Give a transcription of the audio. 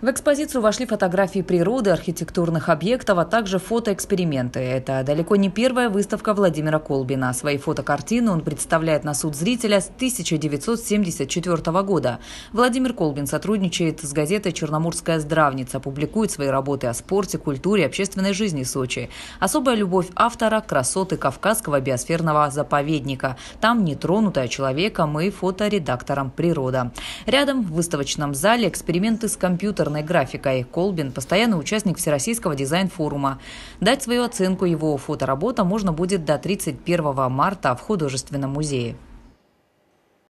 В экспозицию вошли фотографии природы, архитектурных объектов, а также фотоэксперименты. Это далеко не первая выставка Владимира Колбина. Свои фотокартины он представляет на суд зрителя с 1974 года. Владимир Колбин сотрудничает с газетой «Черноморская здравница», публикует свои работы о спорте, культуре, общественной жизни Сочи. Особая любовь автора – красоты Кавказского биосферного заповедника. Там нетронутая человеком и фоторедактором природа. Рядом в выставочном зале эксперименты с компьютером компьютерной графикой. Колбин – постоянный участник Всероссийского дизайн-форума. Дать свою оценку его фотоработам можно будет до 31 марта в художественном музее.